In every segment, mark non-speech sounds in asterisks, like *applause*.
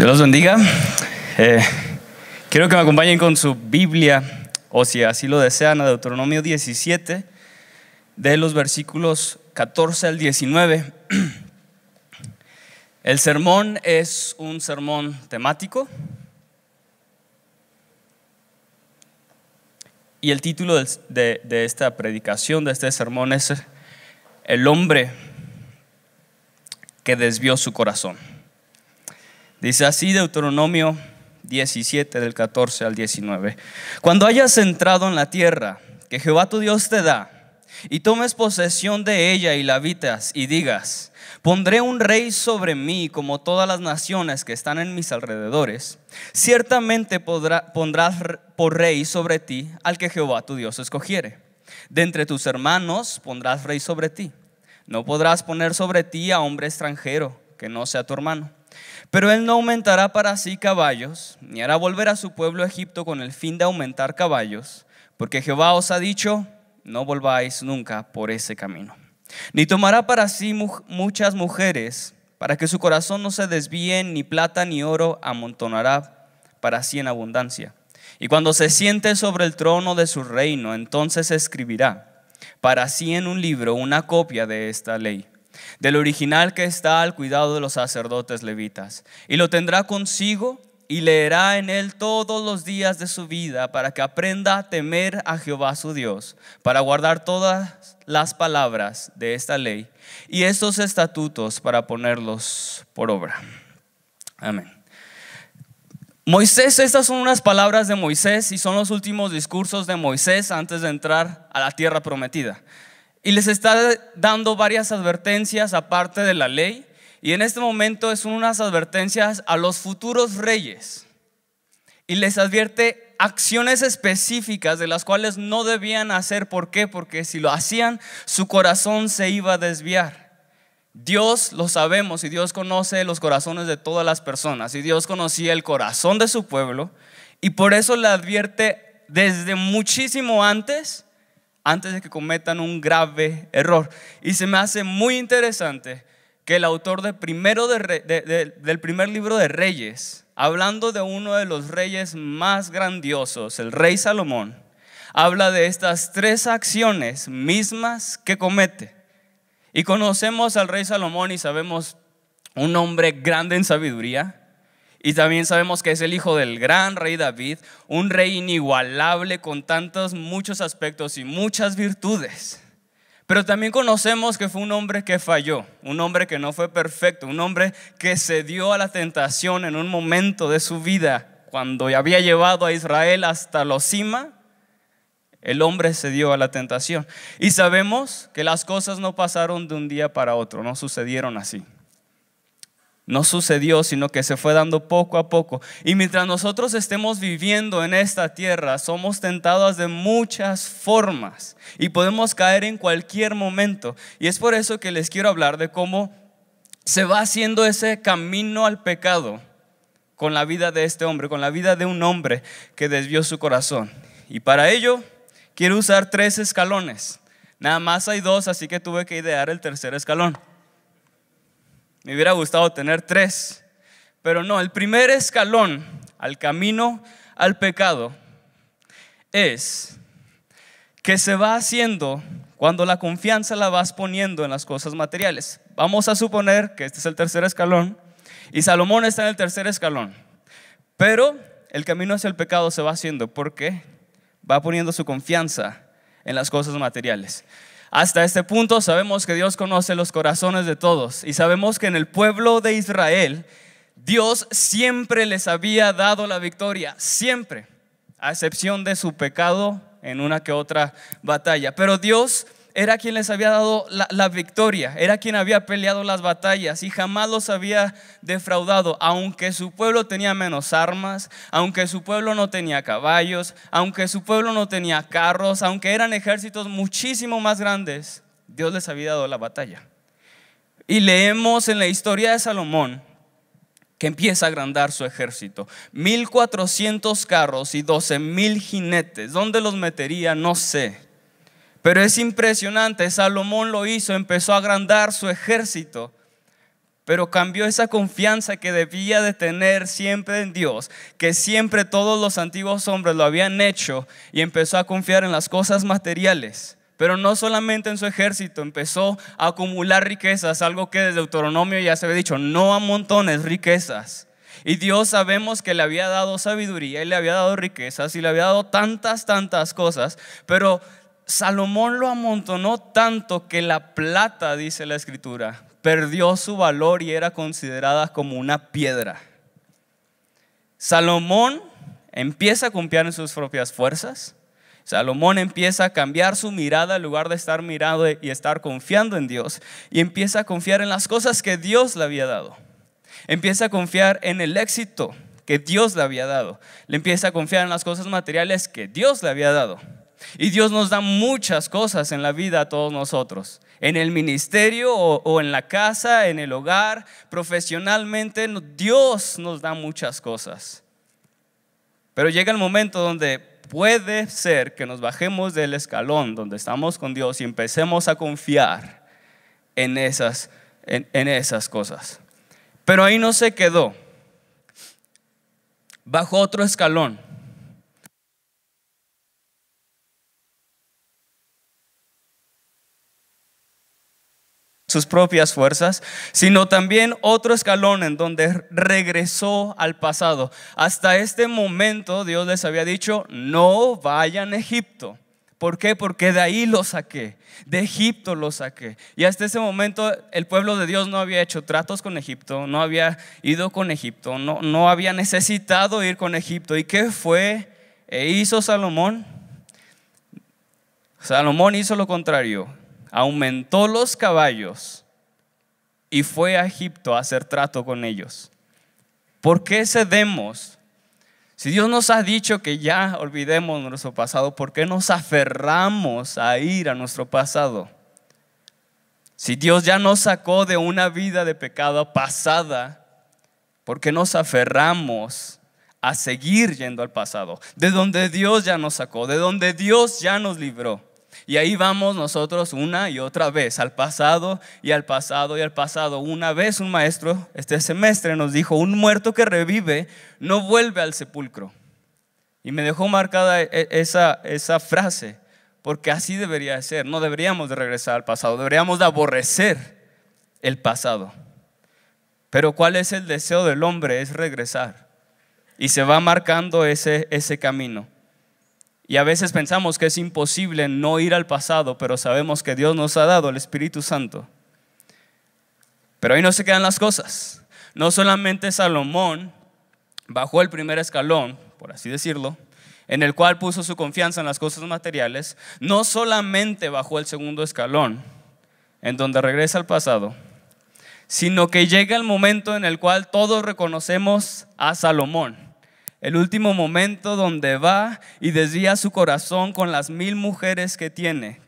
Dios los bendiga. Eh, quiero que me acompañen con su Biblia, o si así lo desean, a Deuteronomio 17, de los versículos 14 al 19. *clears throat* El sermón es un sermón temático. Y el título de esta predicación, de este sermón, es El hombre que desvió su corazón. Dice así Deuteronomio 17 del 14 al 19. Cuando hayas entrado en la tierra que Jehová tu Dios te da, y tomes posesión de ella y la habitas, y digas, pondré un rey sobre mí como todas las naciones que están en mis alrededores, ciertamente podrá, pondrás por rey sobre ti al que Jehová tu Dios escogiere. De entre tus hermanos pondrás rey sobre ti. No podrás poner sobre ti a hombre extranjero que no sea tu hermano pero él no aumentará para sí caballos, ni hará volver a su pueblo Egipto con el fin de aumentar caballos, porque Jehová os ha dicho, no volváis nunca por ese camino. Ni tomará para sí muchas mujeres, para que su corazón no se desvíe, ni plata ni oro amontonará para sí en abundancia. Y cuando se siente sobre el trono de su reino, entonces escribirá para sí en un libro una copia de esta ley del original que está al cuidado de los sacerdotes levitas, y lo tendrá consigo y leerá en él todos los días de su vida para que aprenda a temer a Jehová su Dios, para guardar todas las palabras de esta ley y estos estatutos para ponerlos por obra. Amén. Moisés, estas son unas palabras de Moisés y son los últimos discursos de Moisés antes de entrar a la tierra prometida. Y les está dando varias advertencias aparte de la ley. Y en este momento es unas advertencias a los futuros reyes. Y les advierte acciones específicas de las cuales no debían hacer. ¿Por qué? Porque si lo hacían, su corazón se iba a desviar. Dios lo sabemos y Dios conoce los corazones de todas las personas. Y Dios conocía el corazón de su pueblo. Y por eso le advierte desde muchísimo antes antes de que cometan un grave error. Y se me hace muy interesante que el autor del, primer libro de Reyes, hablando de uno de los reyes más grandiosos, el rey Salomón, habla de estas tres acciones mismas que comete. Y conocemos al rey Salomón y sabemos un hombre grande en sabiduría, y también sabemos que es el hijo del gran rey David, un rey inigualable con tantos, muchos aspectos y muchas virtudes. Pero también conocemos que fue un hombre que falló, un hombre que no fue perfecto, un hombre que cedió a la tentación en un momento de su vida, cuando había llevado a Israel hasta los cima. El hombre cedió a la tentación. Y sabemos que las cosas no pasaron de un día para otro, no sucedieron así no sucedió, sino que se fue dando poco a poco. Y mientras nosotros estemos viviendo en esta tierra, somos tentados de muchas formas y podemos caer en cualquier momento. Y es por eso que les quiero hablar de cómo se va haciendo ese camino al pecado con la vida de este hombre, con la vida de un hombre que desvió su corazón. Y para ello quiero usar tres escalones. Nada más hay dos, así que tuve que idear el tercer escalón. Me hubiera gustado tener tres, pero no, el primer escalón al camino al pecado es que se va haciendo cuando la confianza la vas poniendo en las cosas materiales. Vamos a suponer que este es el tercer escalón y Salomón está en el tercer escalón, pero el camino hacia el pecado se va haciendo porque va poniendo su confianza en las cosas materiales. Hasta este punto sabemos que Dios conoce los corazones de todos y sabemos que en el pueblo de Israel Dios siempre les había dado la victoria, siempre, a excepción de su pecado en una que otra batalla. Pero Dios era quien les había dado la, victoria, era quien había peleado las batallas y jamás los había defraudado, aunque su pueblo tenía menos armas, aunque su pueblo no tenía caballos, aunque su pueblo no tenía carros, aunque eran ejércitos muchísimo más grandes, Dios les había dado la batalla. Y leemos en la historia de Salomón que empieza a agrandar su ejército. 1400 carros y 12.000 jinetes. ¿Dónde los metería? No sé pero es impresionante, Salomón lo hizo, empezó a agrandar su ejército, pero cambió esa confianza que debía de tener siempre en Dios, que siempre todos los antiguos hombres lo habían hecho, y empezó a confiar en las cosas materiales. Pero no solamente en su ejército, empezó a acumular riquezas, algo que desde Deuteronomio ya se había dicho, no a montones, riquezas. Y Dios sabemos que le había dado sabiduría y le había dado riquezas y le había dado tantas, tantas cosas, pero Salomón lo amontonó tanto que la plata, dice la escritura, perdió su valor y era considerada como una piedra. Salomón empieza a confiar en sus propias fuerzas. Salomón empieza a cambiar su mirada en lugar de estar mirando y estar confiando en Dios. Y empieza a confiar en las cosas que Dios le había dado. Empieza a confiar en el éxito que Dios le había dado. Le empieza a confiar en las cosas materiales que Dios le había dado y Dios nos da muchas cosas en la vida a todos nosotros. En el ministerio o, en la casa, en el hogar, profesionalmente, Dios nos da muchas cosas. Pero llega el momento donde puede ser que nos bajemos del escalón donde estamos con Dios y empecemos a confiar en esas, en esas cosas. Pero ahí no se quedó. Bajo otro escalón sus propias fuerzas, sino también otro escalón en donde regresó al pasado. Hasta este momento Dios les había dicho, no vayan a Egipto. ¿Por qué? Porque de ahí lo saqué, de Egipto lo saqué. Y hasta ese momento el pueblo de Dios no había hecho tratos con Egipto, no había ido con Egipto, no, no había necesitado ir con Egipto. ¿Y qué fue e hizo Salomón? Salomón hizo lo contrario aumentó los caballos y fue a Egipto a hacer trato con ellos. ¿Por qué cedemos? Si Dios nos ha dicho que ya olvidemos nuestro pasado, ¿por qué nos aferramos a ir a nuestro pasado? Si Dios ya nos sacó de una vida de pecado pasada, ¿por qué nos aferramos a seguir yendo al pasado? De donde Dios ya nos sacó, de donde Dios ya nos libró. Y ahí vamos nosotros una y otra vez, al pasado y al pasado y al pasado. Una vez un maestro este semestre nos dijo, un muerto que revive no vuelve al sepulcro. Y me dejó marcada e, e, esa, frase, porque así debería ser. No deberíamos de regresar al pasado, deberíamos de aborrecer el pasado. Pero ¿cuál es el deseo del hombre? Es regresar. Y se va marcando ese, ese camino. Y a veces pensamos que es imposible no ir al pasado, pero sabemos que Dios nos ha dado el Espíritu Santo. Pero ahí no se quedan las cosas. No solamente Salomón bajó el primer escalón, por así decirlo, en el cual puso su confianza en las cosas materiales, no solamente bajó el segundo escalón, en donde regresa al pasado, sino que llega el momento en el cual todos reconocemos a Salomón el último momento donde va y desvía su corazón con las mil mujeres que tiene,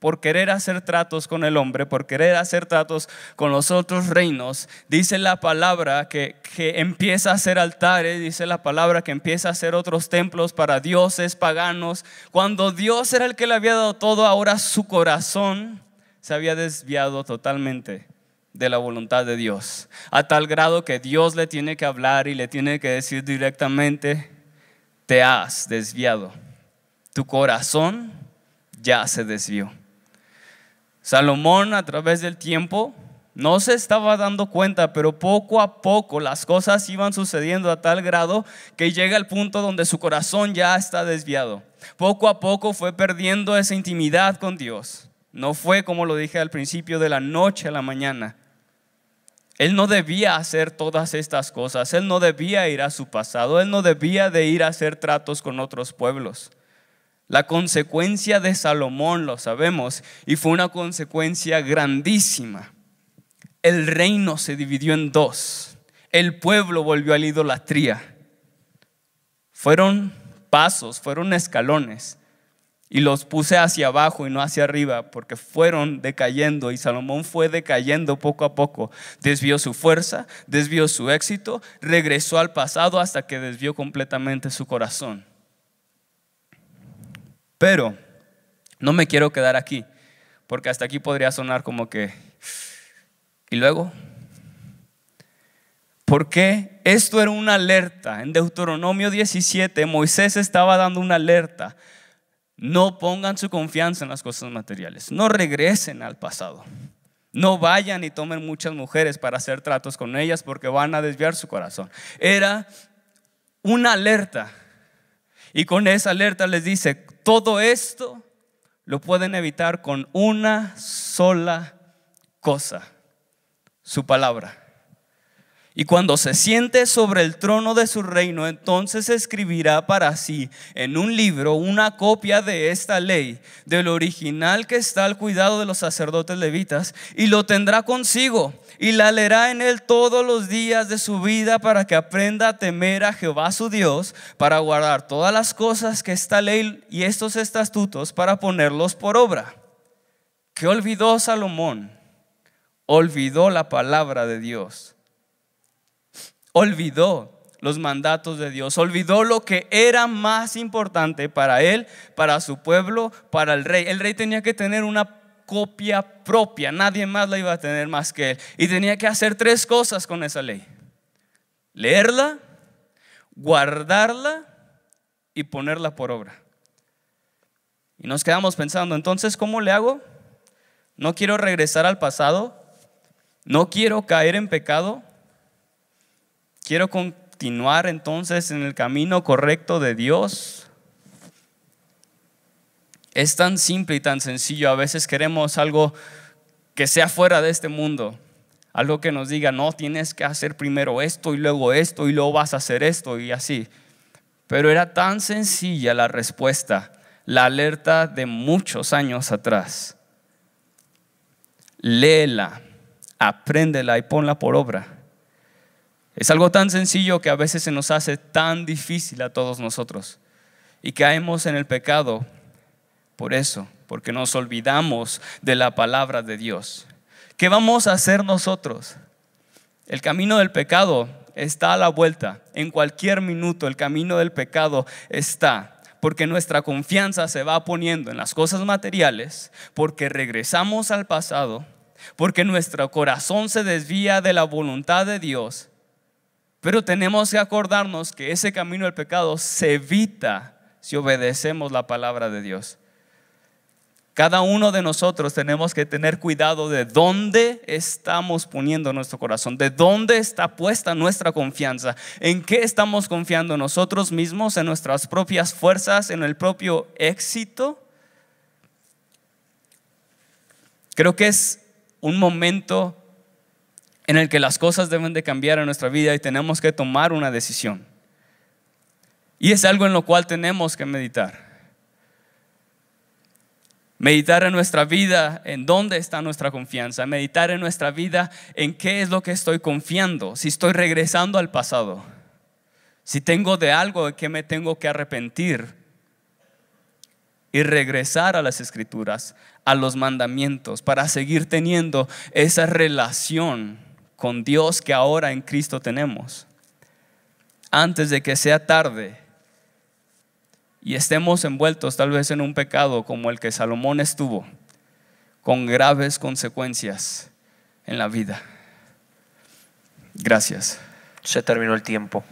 por querer hacer tratos con el hombre, por querer hacer tratos con los otros reinos. Dice la palabra que, que, empieza a hacer altares, dice la palabra que empieza a hacer otros templos para dioses paganos. Cuando Dios era el que le había dado todo, ahora su corazón se había desviado totalmente de la voluntad de Dios, a tal grado que Dios le tiene que hablar y le tiene que decir directamente, te has desviado, tu corazón ya se desvió. Salomón a través del tiempo no se estaba dando cuenta, pero poco a poco las cosas iban sucediendo a tal grado que llega el punto donde su corazón ya está desviado. Poco a poco fue perdiendo esa intimidad con Dios. No fue como lo dije al principio de la noche a la mañana, él no debía hacer todas estas cosas, él no debía ir a su pasado, él no debía de ir a hacer tratos con otros pueblos. La consecuencia de Salomón lo sabemos y fue una consecuencia grandísima. El reino se dividió en dos, el pueblo volvió a la idolatría. Fueron pasos, fueron escalones y los puse hacia abajo y no hacia arriba, porque fueron decayendo y Salomón fue decayendo poco a poco. Desvió su fuerza, desvió su éxito, regresó al pasado hasta que desvió completamente su corazón. Pero no me quiero quedar aquí, porque hasta aquí podría sonar como que... ¿Y luego? ¿Por qué? esto era una alerta. En Deuteronomio 17 Moisés estaba dando una alerta no pongan su confianza en las cosas materiales. No regresen al pasado. No vayan y tomen muchas mujeres para hacer tratos con ellas porque van a desviar su corazón. Era una alerta. Y con esa alerta les dice, todo esto lo pueden evitar con una sola cosa, su palabra. Y cuando se siente sobre el trono de su reino, entonces escribirá para sí en un libro una copia de esta ley, del original que está al cuidado de los sacerdotes levitas, y lo tendrá consigo, y la leerá en él todos los días de su vida para que aprenda a temer a Jehová su Dios, para guardar todas las cosas que esta ley y estos estatutos, para ponerlos por obra. ¿Qué olvidó Salomón? Olvidó la palabra de Dios olvidó los mandatos de Dios, olvidó lo que era más importante para él, para su pueblo, para el rey. El rey tenía que tener una copia propia, nadie más la iba a tener más que él. Y tenía que hacer tres cosas con esa ley. Leerla, guardarla y ponerla por obra. Y nos quedamos pensando, entonces, ¿cómo le hago? No quiero regresar al pasado, no quiero caer en pecado, Quiero continuar entonces en el camino correcto de Dios. Es tan simple y tan sencillo. A veces queremos algo que sea fuera de este mundo. Algo que nos diga, no, tienes que hacer primero esto y luego esto y luego vas a hacer esto y así. Pero era tan sencilla la respuesta, la alerta de muchos años atrás. Léela, apréndela y ponla por obra. Es algo tan sencillo que a veces se nos hace tan difícil a todos nosotros. Y caemos en el pecado por eso, porque nos olvidamos de la palabra de Dios. ¿Qué vamos a hacer nosotros? El camino del pecado está a la vuelta. En cualquier minuto el camino del pecado está, porque nuestra confianza se va poniendo en las cosas materiales, porque regresamos al pasado, porque nuestro corazón se desvía de la voluntad de Dios pero tenemos que acordarnos que ese camino del pecado se evita si obedecemos la palabra de Dios. Cada uno de nosotros tenemos que tener cuidado de dónde estamos poniendo nuestro corazón, de dónde está puesta nuestra confianza, en qué estamos confiando nosotros mismos, en nuestras propias fuerzas, en el propio éxito. Creo que es un momento en el que las cosas deben de cambiar en nuestra vida y tenemos que tomar una decisión. Y es algo en lo cual tenemos que meditar. Meditar en nuestra vida, en dónde está nuestra confianza. Meditar en nuestra vida, en qué es lo que estoy confiando. Si estoy regresando al pasado. Si tengo de algo de que me tengo que arrepentir y regresar a las escrituras, a los mandamientos, para seguir teniendo esa relación con Dios que ahora en Cristo tenemos, antes de que sea tarde y estemos envueltos tal vez en un pecado como el que Salomón estuvo, con graves consecuencias en la vida. Gracias. Se terminó el tiempo.